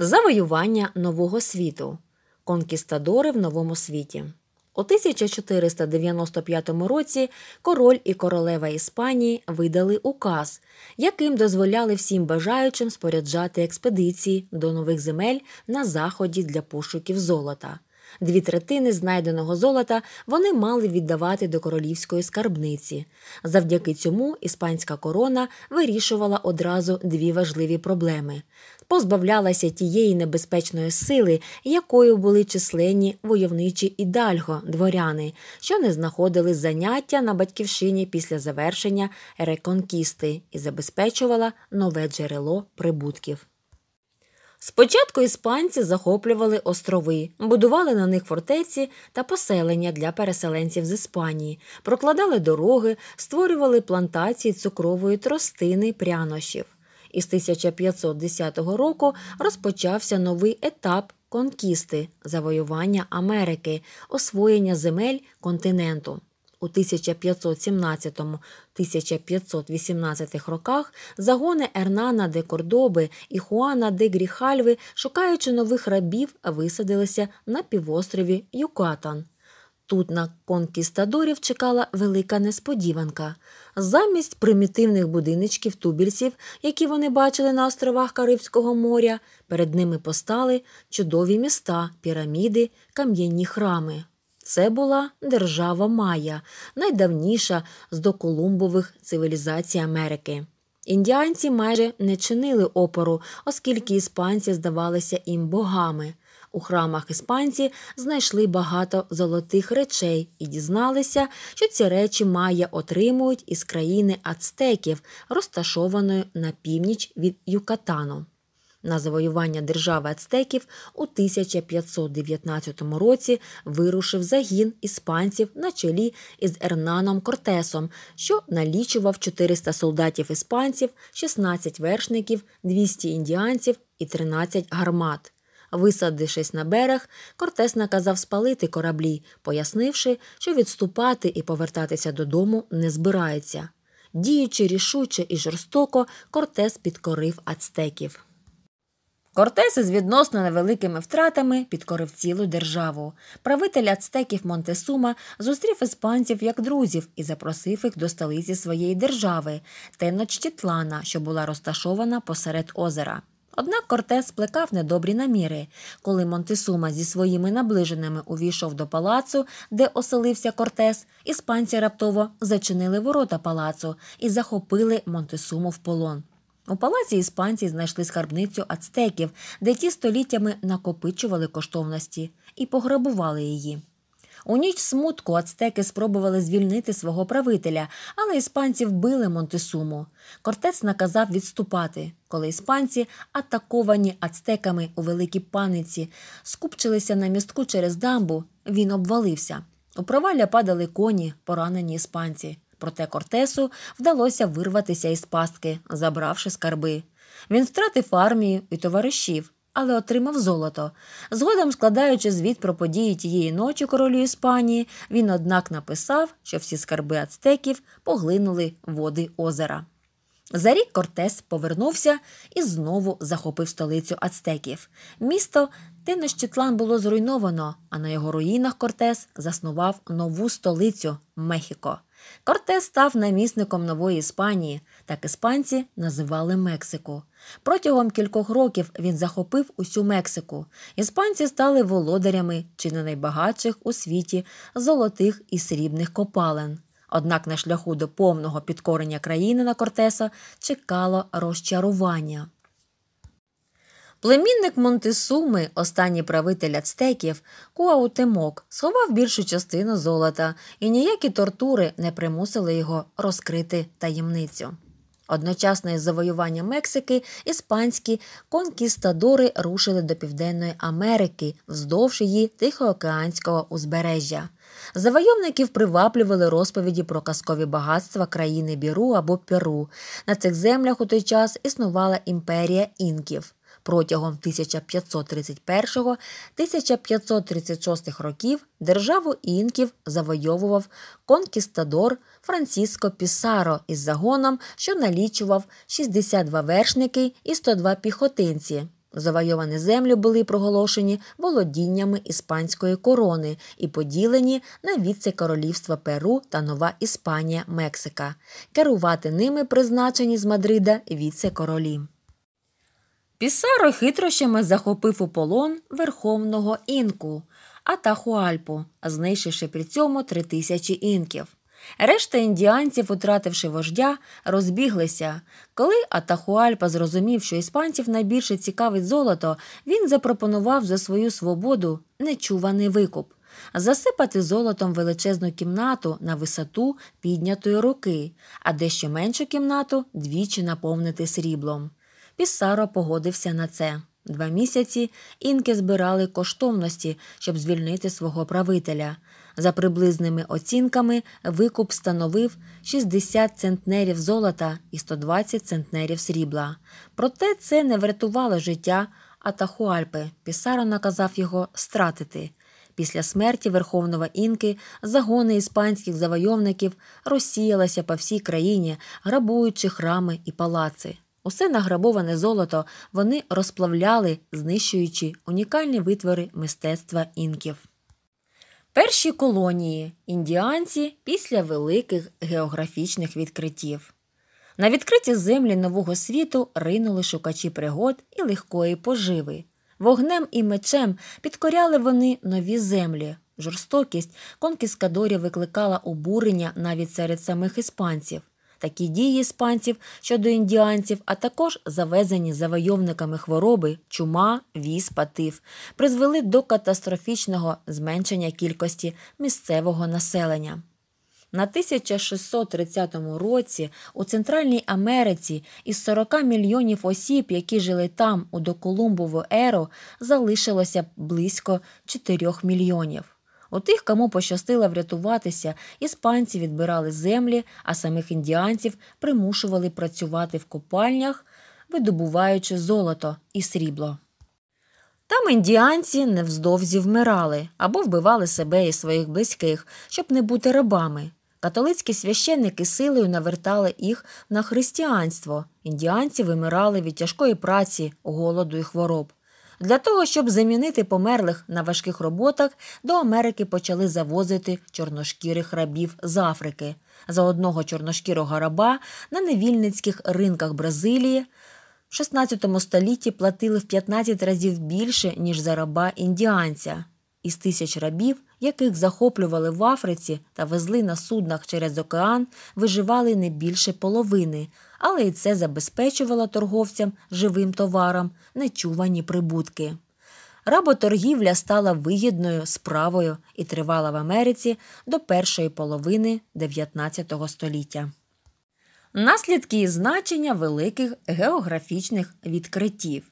Завоювання нового світу. Конкістадори в новому світі. У 1495 році король і королева Іспанії видали указ, яким дозволяли всім бажаючим споряджати експедиції до нових земель на заході для пошуків золота. Дві третини знайденого золота вони мали віддавати до королівської скарбниці. Завдяки цьому іспанська корона вирішувала одразу дві важливі проблеми: позбавлялася тієї небезпечної сили, якою були численні войовничі ідальго дворяни, що не знаходили заняття на батьківщині після завершення реконкісти і забезпечувала нове джерело прибутків. Спочатку іспанці захоплювали острови, будували на них фортеці та поселення для переселенців з Іспанії, прокладали дороги, створювали плантації цукрової тростини прянощів. Із 1510 року розпочався новий етап конкісти завоювання Америки, освоєння земель континенту. У 1517-1518 роках загони Ернана де Кордоби і Хуана де Гріхальви, шукаючи нових рабів, висадилися на півострові Юкатан. Тут на конкістадорів чекала велика несподіванка. Замість примітивних будиночків тубільців, які вони бачили на островах Карибського моря, перед ними постали чудові міста, піраміди, кам'яні храми. Це була держава Майя, найдавніша з доколумбових цивілізацій Америки. Індіанці майже не чинили опору, оскільки іспанці здавалися їм богами. У храмах іспанці знайшли багато золотих речей і дізналися, що ці речі майя отримують із країни ацтеків, розташованої на північ від Юкатану. На завоювання держави ацтеків у 1519 році вирушив загін іспанців на чолі із Ернаном Кортесом, що налічував 400 солдатів іспанців, 16 вершників, 200 індіанців і 13 гармат. Висадившись на берег, Кортес наказав спалити кораблі, пояснивши, що відступати і повертатися додому не збирається. Діючи рішуче і жорстоко, Кортес підкорив ацтеків. Кортес із відносно невеликими втратами підкорив цілу державу. Правитель ацтеків Монтесума зустрів іспанців як друзів і запросив їх до столиці своєї держави Теночтітлана, що була розташована посеред озера. Однак Кортес плекав недобрі наміри. Коли Монтесума зі своїми наближеними увійшов до палацу, де оселився Кортес, іспанці раптово зачинили ворота палацу і захопили Монтесуму в полон. У палаці іспанці знайшли скарбницю ацтеків, де ті століттями накопичували коштовності і пограбували її. У ніч смутку ацтеки спробували звільнити свого правителя, але іспанці вбили Монтесуму. Кортець наказав відступати, коли іспанці, атаковані ацтеками у великій паниці, скупчилися на містку через дамбу. Він обвалився. У провалля падали коні, поранені іспанці. Проте Кортесу вдалося вирватися із пастки, забравши скарби. Він втратив армію і товаришів, але отримав золото. Згодом, складаючи звіт про події тієї ночі королю Іспанії, він, однак, написав, що всі скарби ацтеків поглинули води озера. За рік Кортес повернувся і знову захопив столицю ацтеків. Місто Тенощітлан було зруйновано, а на його руїнах Кортес заснував нову столицю Мехіко. Кортес став намісником нової Іспанії, так іспанці називали Мексику. Протягом кількох років він захопив усю Мексику. Іспанці стали володарями чи не найбагатших у світі золотих і срібних копалин. Однак на шляху до повного підкорення країни на Кортеса чекало розчарування. Племінник Монтесуми, останній правитель ацтеків, Куаутемок, сховав більшу частину золота, і ніякі тортури не примусили його розкрити таємницю. Одночасно із завоюванням Мексики іспанські конкістадори рушили до Південної Америки вздовж її Тихоокеанського узбережжя. Завойовників приваблювали розповіді про казкові багатства країни Біру або Перу. На цих землях у той час існувала імперія інків. Протягом 1531-1536 років державу інків завойовував конкістадор Франциско Пісаро із загоном, що налічував 62 вершники і 102 піхотинці. Завойовані землі були проголошені володіннями іспанської корони і поділені на віце-королівства Перу та Нова Іспанія Мексика. Керувати ними призначені з Мадрида віце-королі. Пісаро хитрощами захопив у полон верховного інку, Атахуальпу, знищивши при цьому три тисячі інків. Решта індіанців, утративши вождя, розбіглися. Коли Атахуальпа зрозумів, що іспанців найбільше цікавить золото, він запропонував за свою свободу нечуваний викуп. Засипати золотом величезну кімнату на висоту піднятої руки, а дещо меншу кімнату двічі наповнити сріблом. Пісаро погодився на це. Два місяці інки збирали коштовності, щоб звільнити свого правителя. За приблизними оцінками, викуп становив 60 центнерів золота і 120 центнерів срібла. Проте це не врятувало життя Атахуальпи. Пісаро наказав його стратити. Після смерті Верховного Інки загони іспанських завойовників розсіялися по всій країні, грабуючи храми і палаци. Усе награбоване золото вони розплавляли, знищуючи унікальні витвори мистецтва інків. Перші колонії індіанці після великих географічних відкриттів. На відкриті землі Нового світу ринули шукачі пригод і легкої поживи. Вогнем і мечем підкоряли вони нові землі. Жорстокість конкіскадорів викликала обурення навіть серед самих іспанців. Такі дії іспанців щодо індіанців, а також завезені завойовниками хвороби, чума, віз, патив, призвели до катастрофічного зменшення кількості місцевого населення. На 1630 році у Центральній Америці із 40 мільйонів осіб, які жили там у доколумбову еру, залишилося близько 4 мільйонів. Отих, кому пощастило врятуватися, іспанці відбирали землі, а самих індіанців примушували працювати в копальнях, видобуваючи золото і срібло. Там індіанці невздовзі вмирали або вбивали себе і своїх близьких, щоб не бути рабами. Католицькі священники силою навертали їх на християнство. Індіанці вимирали від тяжкої праці, голоду і хвороб. Для того, щоб замінити померлих на важких роботах, до Америки почали завозити чорношкірих рабів з Африки. За одного чорношкірого раба на невільницьких ринках Бразилії в 16 столітті платили в 15 разів більше, ніж за раба індіанця із тисяч рабів, яких захоплювали в Африці та везли на суднах через океан, виживали не більше половини, але і це забезпечувало торговцям живим товаром нечувані прибутки. Работоргівля стала вигідною справою і тривала в Америці до першої половини ХІХ століття. Наслідки і значення великих географічних відкриттів.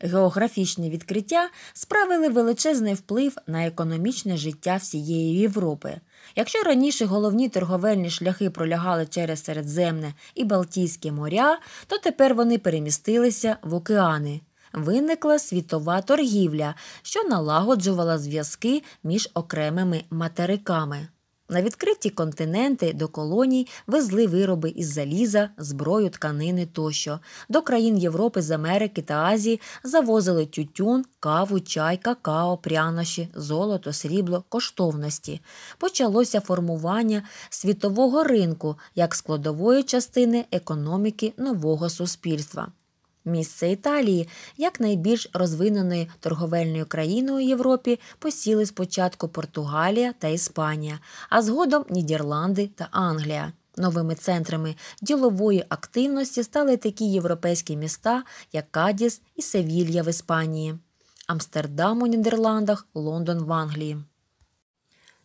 Географічні відкриття справили величезний вплив на економічне життя всієї Європи. Якщо раніше головні торговельні шляхи пролягали через Середземне і Балтійське моря, то тепер вони перемістилися в океани. Виникла світова торгівля, що налагоджувала зв'язки між окремими материками. На відкриті континенти до колоній везли вироби із заліза, зброю, тканини тощо. До країн Європи з Америки та Азії завозили тютюн, каву, чай, какао, прянощі, золото, срібло, коштовності. Почалося формування світового ринку як складової частини економіки нового суспільства місце Італії, як найбільш розвиненою торговельною країною Європі, посіли спочатку Португалія та Іспанія, а згодом Нідерланди та Англія. Новими центрами ділової активності стали такі європейські міста, як Кадіс і Севілья в Іспанії, Амстердам у Нідерландах, Лондон в Англії.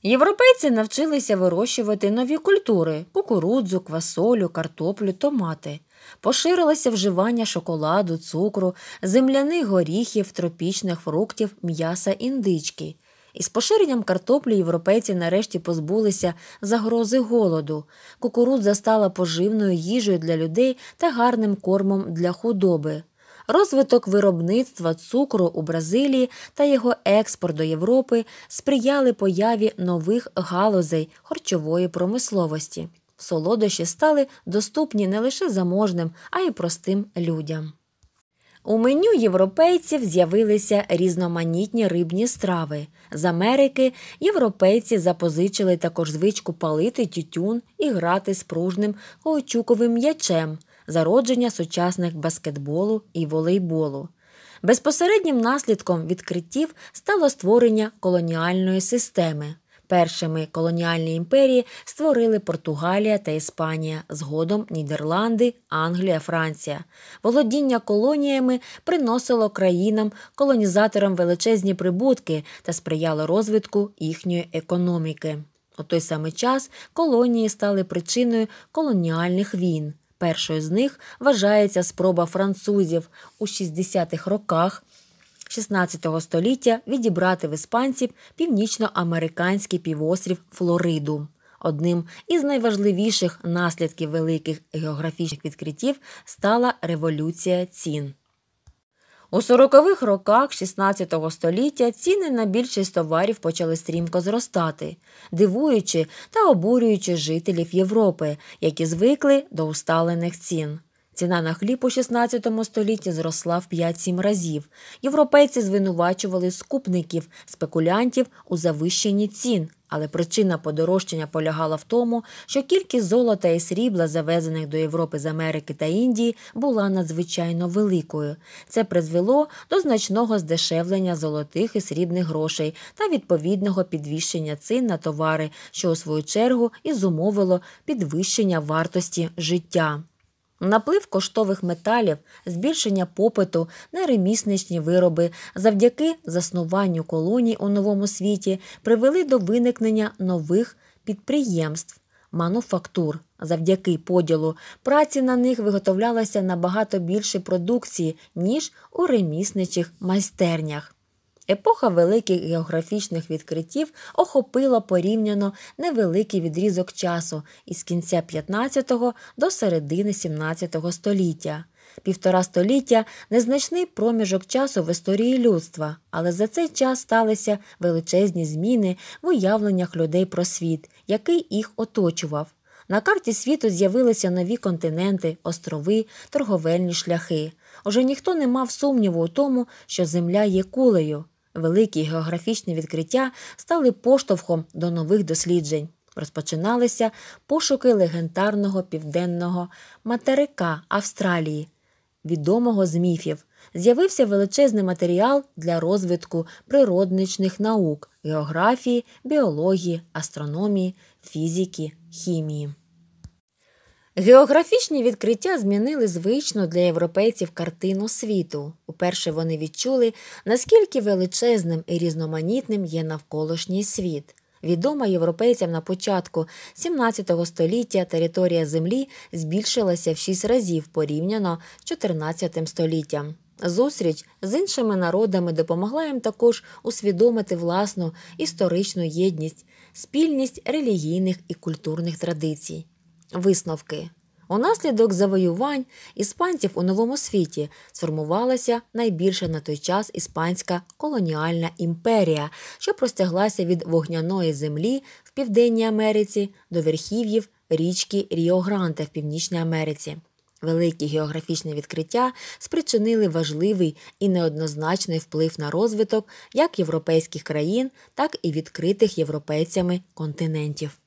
Європейці навчилися вирощувати нові культури кукурудзу, квасолю, картоплю, томати. Поширилося вживання шоколаду, цукру, земляних горіхів, тропічних фруктів, м'яса індички. Із поширенням картоплі європейці нарешті позбулися загрози голоду. Кукурудза стала поживною їжею для людей та гарним кормом для худоби. Розвиток виробництва цукру у Бразилії та його експорт до Європи сприяли появі нових галузей харчової промисловості солодощі стали доступні не лише заможним, а й простим людям. У меню європейців з'явилися різноманітні рибні страви. З Америки європейці запозичили також звичку палити тютюн і грати з пружним каучуковим м'ячем, зародження сучасних баскетболу і волейболу. Безпосереднім наслідком відкриттів стало створення колоніальної системи. Першими колоніальні імперії створили Португалія та Іспанія, згодом Нідерланди, Англія, Франція. Володіння колоніями приносило країнам, колонізаторам величезні прибутки та сприяло розвитку їхньої економіки. У той самий час колонії стали причиною колоніальних війн. Першою з них вважається спроба французів у 60-х роках. XVI століття відібрати в іспанців північноамериканський півострів Флориду. Одним із найважливіших наслідків великих географічних відкриттів стала революція цін. У 40-х роках XVI століття ціни на більшість товарів почали стрімко зростати, дивуючи та обурюючи жителів Європи, які звикли до усталених цін. Ціна на хліб у 16 столітті зросла в 5-7 разів. Європейці звинувачували скупників, спекулянтів у завищенні цін, але причина подорожчання полягала в тому, що кількість золота і срібла, завезених до Європи з Америки та Індії, була надзвичайно великою. Це призвело до значного здешевлення золотих і срібних грошей та відповідного підвищення цін на товари, що у свою чергу і зумовило підвищення вартості життя. Наплив коштових металів, збільшення попиту на ремісничні вироби завдяки заснуванню колоній у новому світі привели до виникнення нових підприємств, мануфактур. Завдяки поділу праці на них виготовлялося набагато більше продукції, ніж у ремісничих майстернях. Епоха великих географічних відкриттів охопила порівняно невеликий відрізок часу із кінця 15 до середини 17 го століття. Півтора століття незначний проміжок часу в історії людства, але за цей час сталися величезні зміни в уявленнях людей про світ, який їх оточував. На карті світу з'явилися нові континенти, острови, торговельні шляхи. Уже ніхто не мав сумніву у тому, що земля є кулею. Великі географічні відкриття стали поштовхом до нових досліджень. Розпочиналися пошуки легендарного південного материка Австралії, відомого з міфів. З'явився величезний матеріал для розвитку природничних наук, географії, біології, астрономії, фізики, хімії. Географічні відкриття змінили звичну для європейців картину світу. Уперше вони відчули, наскільки величезним і різноманітним є навколишній світ. Відома європейцям на початку 17 століття територія землі збільшилася в шість разів порівняно з 14 століттям. Зустріч з іншими народами допомогла їм також усвідомити власну історичну єдність, спільність релігійних і культурних традицій. Висновки унаслідок завоювань іспанців у новому світі сформувалася найбільша на той час іспанська колоніальна імперія, що простяглася від вогняної землі в Південній Америці до верхів'їв річки ріо в Північній Америці. Великі географічні відкриття спричинили важливий і неоднозначний вплив на розвиток як європейських країн, так і відкритих європейцями континентів.